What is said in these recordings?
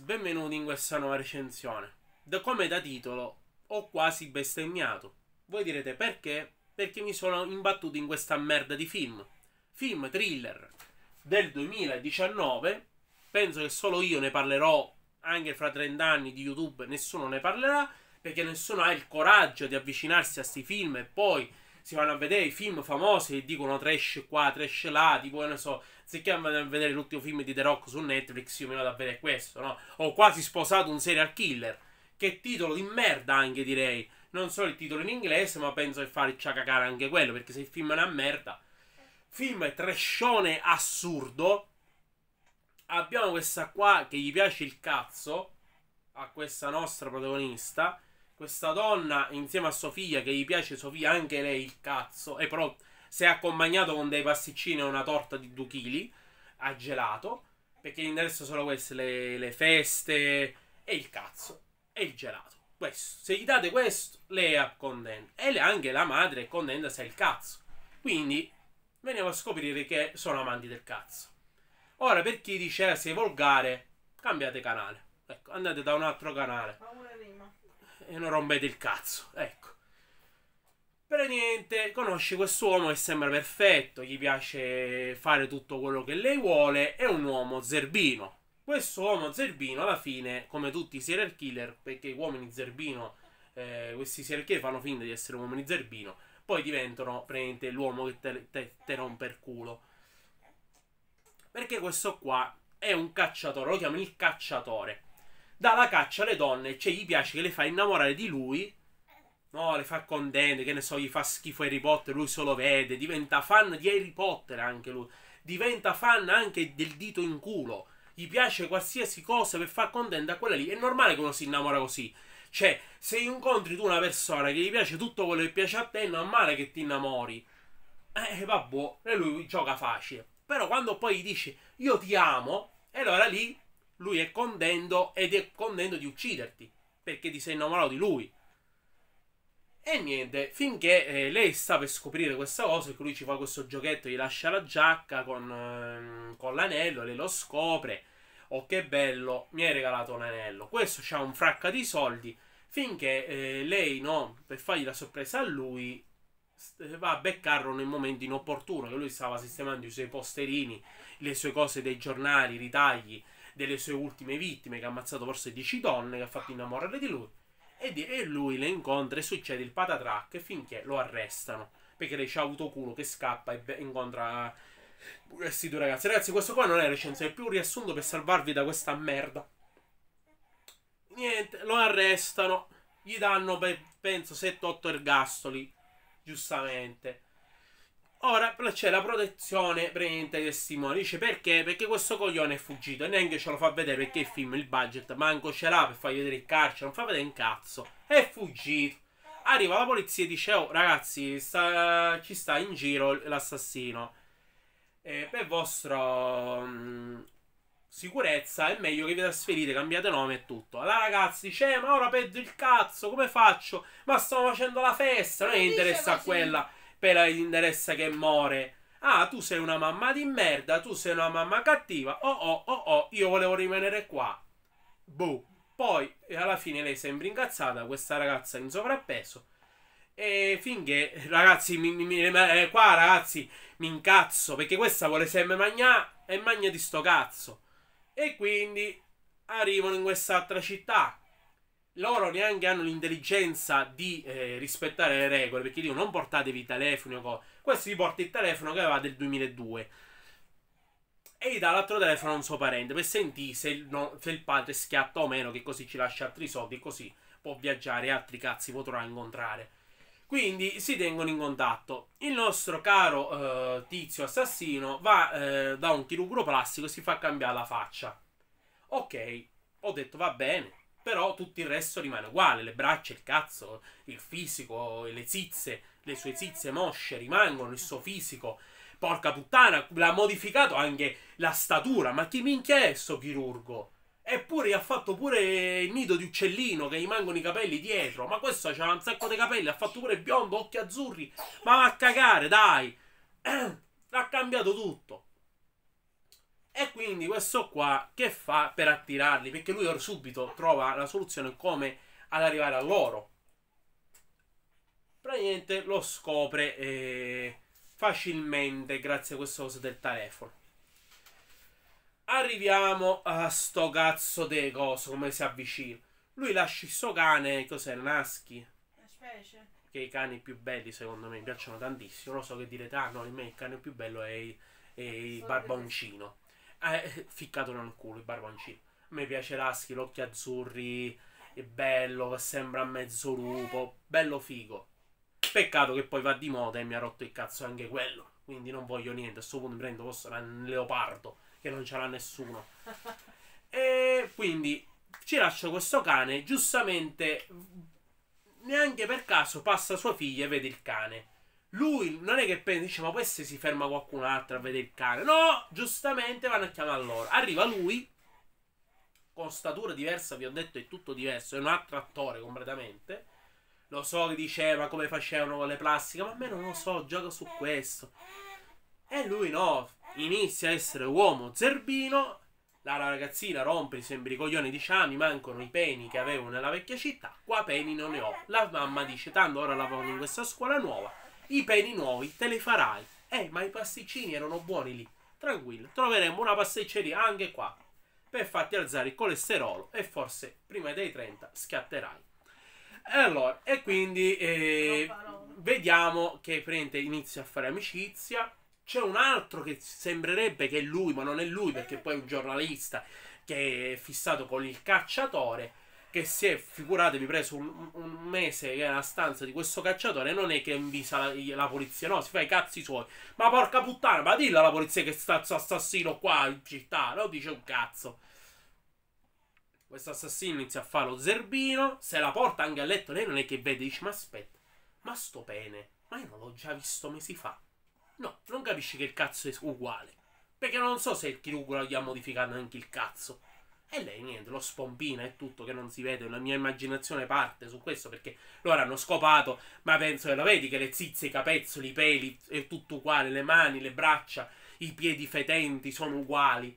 Benvenuti in questa nuova recensione. Da come da titolo ho quasi bestemmiato. Voi direte perché? Perché mi sono imbattuto in questa merda di film. Film thriller del 2019. Penso che solo io ne parlerò anche fra 30 anni di YouTube, nessuno ne parlerà perché nessuno ha il coraggio di avvicinarsi a questi film e poi si vanno a vedere i film famosi e dicono trash qua, trash là, tipo, non so, se andare a vedere l'ultimo film di The Rock su Netflix, io mi vado a vedere questo, no? Ho quasi sposato un serial killer. Che titolo di merda anche, direi. Non solo il titolo in inglese, ma penso che farci cagare anche quello, perché se il film è una merda... Film trescione assurdo. Abbiamo questa qua che gli piace il cazzo a questa nostra protagonista questa donna insieme a Sofia, che gli piace Sofia, anche lei il cazzo, e eh, però si è accompagnato con dei pasticcini e una torta di 2 kg a gelato, perché gli interessano solo queste, le, le feste e il cazzo, e il gelato. Questo. Se gli date questo, lei è contenta. E anche la madre è contenta se è il cazzo. Quindi veniamo a scoprire che sono amanti del cazzo. Ora, per chi dice eh, sei volgare, cambiate canale. Ecco, andate da un altro canale. Paura rima e non rompete il cazzo, ecco. Però niente, conosce quest'uomo che sembra perfetto, gli piace fare tutto quello che lei vuole, è un uomo zerbino. Questo uomo zerbino alla fine, come tutti i serial killer, perché gli uomini zerbino, eh, questi serial killer fanno finta di essere uomini zerbino, poi diventano praticamente l'uomo che te, te, te rompe il culo. Perché questo qua è un cacciatore, lo chiamano il cacciatore dà la caccia alle donne, cioè gli piace che le fa innamorare di lui, no, le fa contente, che ne so, gli fa schifo Harry Potter, lui solo vede, diventa fan di Harry Potter anche lui, diventa fan anche del dito in culo, gli piace qualsiasi cosa per far contente a quella lì, è normale che uno si innamora così, cioè, se incontri tu una persona che gli piace tutto quello che piace a te, è normale che ti innamori. Eh, vabbè, e lui gioca facile. Però quando poi gli dici io ti amo, e allora lì lui è contento ed è contento di ucciderti perché ti sei innamorato di lui. E niente, finché eh, lei sta per scoprire questa cosa, perché lui ci fa questo giochetto, gli lascia la giacca con, ehm, con l'anello, lei lo scopre. Oh che bello, mi hai regalato l'anello. Questo c'ha un fracca di soldi, finché eh, lei, no, per fargli la sorpresa a lui, eh, va a beccarlo nel momento inopportuno, che lui stava sistemando i suoi posterini, le sue cose dei giornali, i ritagli, delle sue ultime vittime, che ha ammazzato forse 10 donne, che ha fatto innamorare di lui. E, lui le incontra e succede il patatrack finché lo arrestano. Perché lei c'ha avuto culo che scappa e be- incontra questi due ragazzi. Ragazzi, questo qua non è recensione, è più un riassunto per salvarvi da questa merda. Niente, lo arrestano. Gli danno, penso, 7-8 ergastoli. Giustamente Ora c'è la protezione praticamente ai testimoni. Dice perché? Perché questo coglione è fuggito e neanche ce lo fa vedere perché il film, il budget, manco ce l'ha per fargli vedere il carcere, non fa vedere un cazzo. È fuggito. Arriva la polizia e dice: Oh, ragazzi, sta, ci sta in giro l'assassino. Eh, per vostra mm, sicurezza è meglio che vi trasferite, cambiate nome e tutto. La ragazza dice: eh, Ma ora perdo il cazzo, come faccio? Ma stiamo facendo la festa, non è interessa a quella. Così appena gli interessa che muore. Ah, tu sei una mamma di merda, tu sei una mamma cattiva. Oh oh oh oh, io volevo rimanere qua. Boh. Poi alla fine lei sembra incazzata, questa ragazza in sovrappeso. E finché, ragazzi, mi, mi, eh, qua ragazzi, mi incazzo perché questa vuole sempre mangiare e magna di sto cazzo. E quindi arrivano in quest'altra città loro neanche hanno l'intelligenza di eh, rispettare le regole, perché dicono non portatevi i telefoni o Questo vi porta il telefono che aveva del 2002 e gli dà l'altro telefono a un suo parente per sentire se il, no, se il, padre schiatta o meno, che così ci lascia altri soldi, e così può viaggiare e altri cazzi potrà incontrare. Quindi si tengono in contatto. Il nostro caro eh, tizio assassino va eh, da un chirurgo plastico e si fa cambiare la faccia. Ok, ho detto va bene, però tutto il resto rimane uguale, le braccia, il cazzo, il fisico, le zizze, le sue zizze mosce rimangono, il suo fisico. Porca puttana, l'ha modificato anche la statura, ma chi minchia è sto chirurgo? Eppure gli ha fatto pure il nido di uccellino che gli mangono i capelli dietro. Ma questo c'ha un sacco di capelli, ha fatto pure biondo, occhi azzurri. Ma va a cagare, dai! ha cambiato tutto. E quindi questo qua che fa per attirarli? Perché lui subito trova la soluzione come ad arrivare a loro. Praticamente lo scopre eh, facilmente grazie a questa cosa del telefono. Arriviamo a sto cazzo de coso, come si avvicina. Lui lascia sto cane, cos'è, Naschi? Una specie. Che i cani più belli secondo me mi piacciono tantissimo. Lo so che direte, ah no, il cane più bello è, è il barboncino eh, ficcato nel culo il barboncino. Mi me piace Laschi, l'occhio azzurri, è bello, che sembra mezzo lupo, bello figo. Peccato che poi va di moda e mi ha rotto il cazzo anche quello. Quindi non voglio niente. A questo punto mi prendo questo leopardo che non ce l'ha nessuno. E quindi ci lascio questo cane. Giustamente, neanche per caso, passa sua figlia e vede il cane. Lui non è che pensa, dice, ma questo si ferma qualcun altro a vedere il cane. No, giustamente vanno a chiamare loro. Arriva lui, con statura diversa, vi ho detto, è tutto diverso, è un altro attore completamente. Lo so che diceva eh, come facevano con le plastiche, ma a me non lo so, gioca su questo. E lui no, inizia a essere uomo zerbino. La ragazzina rompe i sembricoglioni, dice ah mi mancano i peni che avevo nella vecchia città, qua peni non ne ho. La mamma dice tanto ora lavoro in questa scuola nuova i peni nuovi te li farai. Eh, ma i pasticcini erano buoni lì. Tranquillo, troveremo una pasticceria anche qua per farti alzare il colesterolo e forse prima dei 30 scatterai. allora, e quindi eh, vediamo che prende inizia a fare amicizia. C'è un altro che sembrerebbe che è lui, ma non è lui perché eh. poi è un giornalista che è fissato con il cacciatore che si è, figuratevi, preso un, un mese che è la stanza di questo cacciatore, non è che invisa la, la, polizia, no, si fa i cazzi suoi. Ma porca puttana, ma dillo alla polizia che sta assassino qua in città, non dice un cazzo. Questo assassino inizia a fare lo zerbino, se la porta anche a letto, lei non è che vede, dice, ma aspetta, ma sto bene ma io non l'ho già visto mesi fa. No, non capisci che il cazzo è uguale. Perché non so se il chirurgo gli ha modificato anche il cazzo. E lei niente, lo spompina e tutto che non si vede, la mia immaginazione parte su questo perché loro hanno scopato, ma penso che lo vedi che le zizze, i capezzoli, i peli e tutto uguale, le mani, le braccia, i piedi fetenti sono uguali.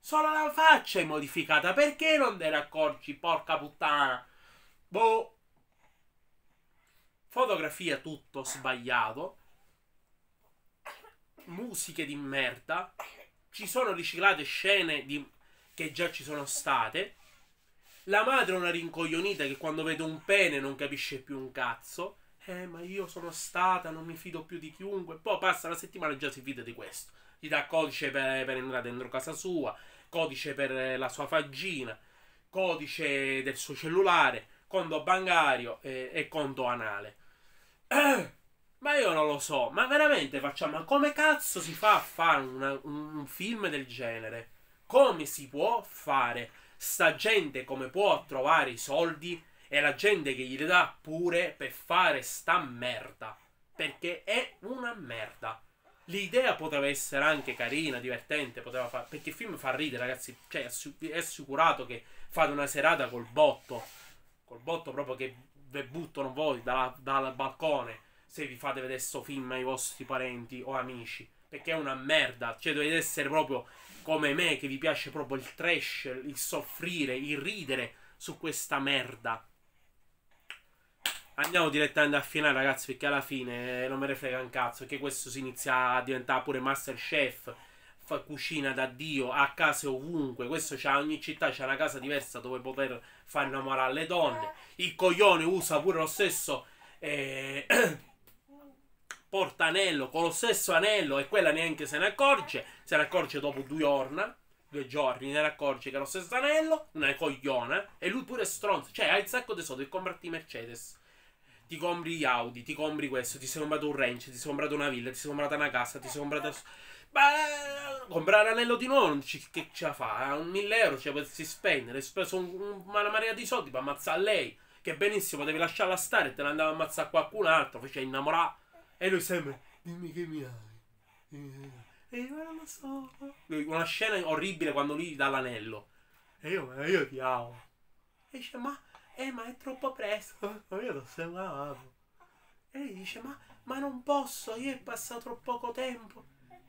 Solo la faccia è modificata, perché non te ne accorgi, porca puttana? Boh. Fotografia tutto sbagliato. Musiche di merda. Ci sono riciclate scene di che già ci sono state. La madre è una rincoglionita che quando vede un pene non capisce più un cazzo. Eh, ma io sono stata, non mi fido più di chiunque. Poi passa la settimana e già si fida di questo. Gli dà codice per, per entrare dentro casa sua, codice per la sua faggina, codice del suo cellulare, conto bancario e, e conto anale. Eh, ma io non lo so, ma veramente facciamo, ma come cazzo si fa a fare una, un, un film del genere? Come si può fare? Sta gente come può trovare i soldi? E la gente che gli dà pure per fare sta merda. Perché è una merda. L'idea poteva essere anche carina, divertente, poteva fare. Perché il film fa ridere, ragazzi. Cioè, è assicurato che fate una serata col botto. Col botto proprio che ve buttano voi dalla, dal balcone. Se vi fate vedere sto film ai vostri parenti o amici. Perché è una merda. Cioè, dovete essere proprio come me che vi piace proprio il trash, il soffrire, il ridere su questa merda. Andiamo direttamente a finale, ragazzi, perché alla fine eh, non me ne frega un cazzo. Che questo si inizia a diventare pure Masterchef. Fa cucina da Dio a case ovunque. Questo c'ha ogni città, c'è una casa diversa dove poter far innamorare le donne. Il coglione usa pure lo stesso. Eh... porta anello con lo stesso anello e quella neanche se ne accorge, se ne accorge dopo due orna, due giorni, ne accorge che ha lo stesso anello, una cogliona, e lui pure è stronzo, cioè hai il sacco di soldi e comprati Mercedes. Ti compri gli Audi, ti compri questo, ti sei comprato un ranch, ti sei comprato una villa, ti sei comprata una casa, ti sei comprata... Ma eh, comprare l'anello di nuovo non ci, che ce la fa? A eh, mille euro ce cioè, la potresti spendere, hai speso un, un, una marea di soldi per ammazzare lei, che benissimo, devi lasciarla stare e te ne andava a ammazzare qualcun altro, faceva innamorare e lui sempre, dimmi che mi ami. E io non lo so. Una scena orribile quando lui gli dà l'anello. E io, io ti amo. E dice, ma, eh, ma è troppo presto. Ma io lo sempre amo. E lui dice, ma, ma non posso, io è passato troppo poco tempo.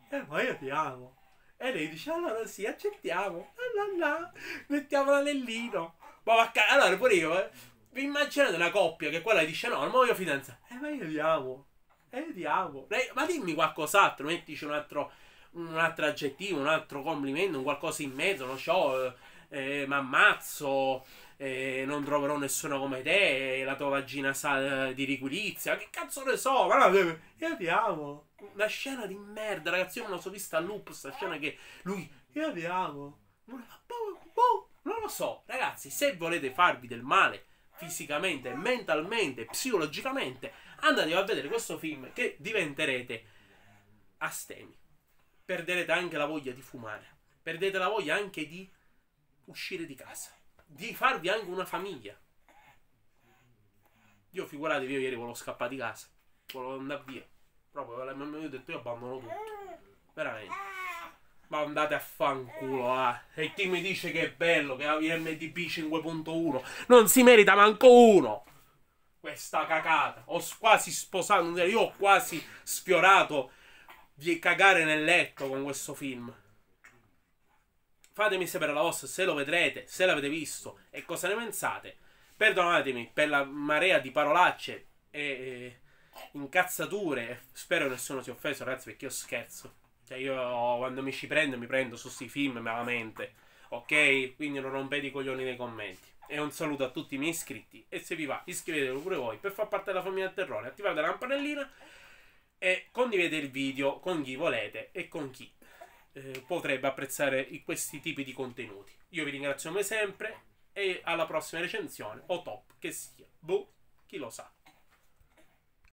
E ma io ti amo. E lei dice, allora sì, accettiamo. La, Mettiamo l'anellino. Ma va Allora, pure io, eh. Vi immaginate una coppia che quella dice, no, non voglio fidanzare. E ma io ti amo. Eh, diavolo. Eh, ma dimmi qualcos'altro, mettici un altro, un altro aggettivo, un altro complimento, un qualcosa in mezzo, non so, eh, eh ammazzo, eh, non troverò nessuno come te, la tua vagina sa eh, di liquirizia, che cazzo ne so, ma no, io ti amo. Una scena di merda, ragazzi, io me so vista a loop, sta scena che lui, io ti amo. Non lo so, ragazzi, se volete farvi del male fisicamente, mentalmente, psicologicamente, andate a vedere questo film che diventerete astemi. Perderete anche la voglia di fumare. Perdete la voglia anche di uscire di casa. Di farvi anche una famiglia. Io figuratevi, io ieri volevo scappare di casa. Volevo andare via. Proprio, mi ho detto io abbandono tutto. Veramente. Ma andate a fanculo, ah. E chi mi dice che è bello, che ha IMDB 5.1, non si merita manco uno questa cacata. Ho quasi sposato, io ho quasi sfiorato di cagare nel letto con questo film. Fatemi sapere la vostra se lo vedrete, se l'avete visto e cosa ne pensate. Perdonatemi per la marea di parolacce e, e incazzature. Spero nessuno sia offeso, ragazzi, perché io scherzo. Cioè, io quando mi ci prendo, mi prendo su sti film malamente. Ok? Quindi non rompete i coglioni nei commenti. E un saluto a tutti i miei iscritti. E se vi va, iscrivetevi pure voi per far parte della famiglia del terrore. Attivate la campanellina e condividete il video con chi volete e con chi eh, potrebbe apprezzare questi tipi di contenuti. Io vi ringrazio come sempre e alla prossima recensione o top che sia. Boh, chi lo sa.